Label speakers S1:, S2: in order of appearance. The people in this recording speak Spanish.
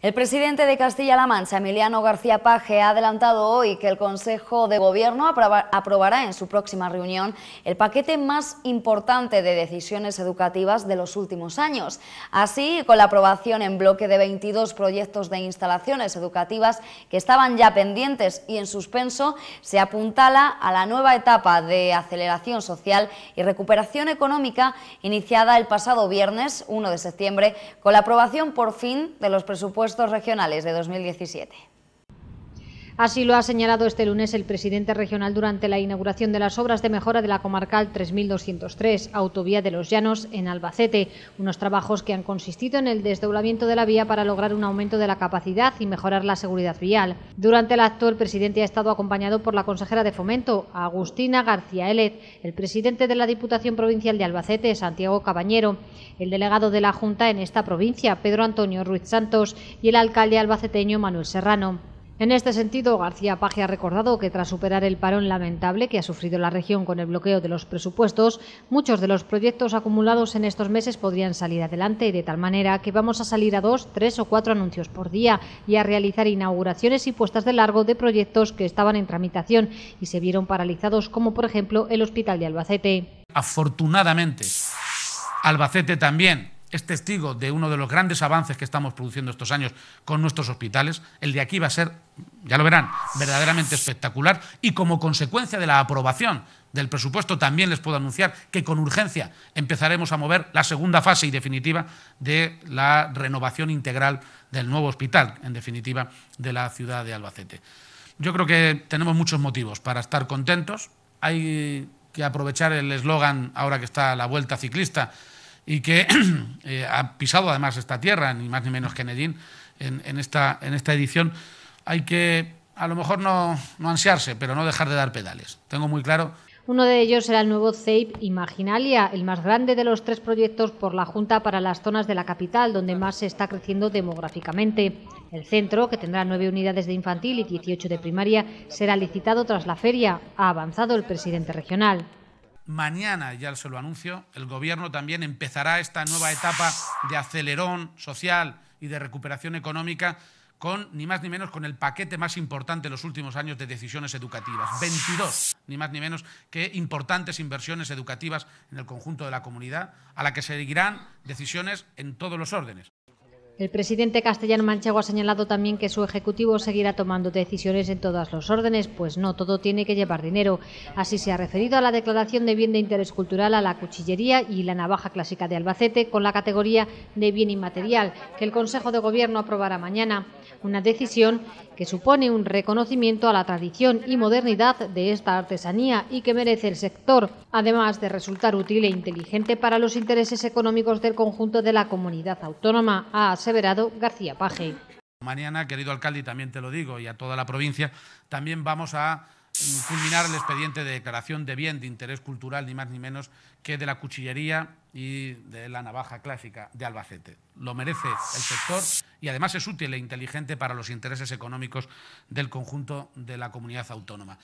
S1: El presidente de Castilla-La Mancha, Emiliano García Paje, ha adelantado hoy que el Consejo de Gobierno aprobará en su próxima reunión el paquete más importante de decisiones educativas de los últimos años. Así, con la aprobación en bloque de 22 proyectos de instalaciones educativas que estaban ya pendientes y en suspenso, se apuntala a la nueva etapa de aceleración social y recuperación económica iniciada el pasado viernes 1 de septiembre con la aprobación por fin de los presupuestos presupuestos regionales de 2017.
S2: Así lo ha señalado este lunes el presidente regional durante la inauguración de las obras de mejora de la comarcal 3203, Autovía de los Llanos, en Albacete, unos trabajos que han consistido en el desdoblamiento de la vía para lograr un aumento de la capacidad y mejorar la seguridad vial. Durante el acto, el presidente ha estado acompañado por la consejera de Fomento, Agustina García Élez, el presidente de la Diputación Provincial de Albacete, Santiago Cabañero, el delegado de la Junta en esta provincia, Pedro Antonio Ruiz Santos, y el alcalde albaceteño Manuel Serrano. En este sentido, García Paje ha recordado que tras superar el parón lamentable que ha sufrido la región con el bloqueo de los presupuestos, muchos de los proyectos acumulados en estos meses podrían salir adelante de tal manera que vamos a salir a dos, tres o cuatro anuncios por día y a realizar inauguraciones y puestas de largo de proyectos que estaban en tramitación y se vieron paralizados, como por ejemplo el Hospital de Albacete.
S3: Afortunadamente, Albacete también es testigo de uno de los grandes avances que estamos produciendo estos años con nuestros hospitales. El de aquí va a ser, ya lo verán, verdaderamente espectacular y como consecuencia de la aprobación del presupuesto también les puedo anunciar que con urgencia empezaremos a mover la segunda fase y definitiva de la renovación integral del nuevo hospital, en definitiva, de la ciudad de Albacete. Yo creo que tenemos muchos motivos para estar contentos. Hay que aprovechar el eslogan ahora que está la vuelta ciclista y que eh, ha pisado además esta tierra, ni más ni menos que Nedín, en, esta, en esta edición, hay que a lo mejor no, no ansiarse, pero no dejar de dar pedales. Tengo muy claro
S2: uno de ellos será el nuevo CEIP Imaginalia, el más grande de los tres proyectos por la Junta para las zonas de la capital, donde más se está creciendo demográficamente. El centro, que tendrá nueve unidades de infantil y 18 de primaria, será licitado tras la feria, ha avanzado el presidente regional.
S3: Mañana, ya se lo anuncio, el Gobierno también empezará esta nueva etapa de acelerón social y de recuperación económica con, ni más ni menos, con el paquete más importante en los últimos años de decisiones educativas. 22, ni más ni menos, que importantes inversiones educativas en el conjunto de la comunidad, a la que seguirán decisiones en todos los órdenes,
S2: el presidente castellano manchego ha señalado también que su ejecutivo seguirá tomando decisiones en todas las órdenes, pues no todo tiene que llevar dinero. Así se ha referido a la declaración de bien de interés cultural a la cuchillería y la navaja clásica de Albacete con la categoría de bien inmaterial, que el Consejo de Gobierno aprobará mañana. Una decisión que supone un reconocimiento a la tradición y modernidad de esta artesanía y que merece el sector, además de resultar útil e inteligente para los intereses económicos del conjunto de la comunidad autónoma aseverado García Paje.
S3: Mañana, querido alcalde, y también te lo digo, y a toda la provincia, también vamos a mm, culminar el expediente de declaración de bien de interés cultural, ni más ni menos, que de la cuchillería y de la navaja clásica de Albacete. Lo merece el sector y además es útil e inteligente para los intereses económicos del conjunto de la comunidad autónoma.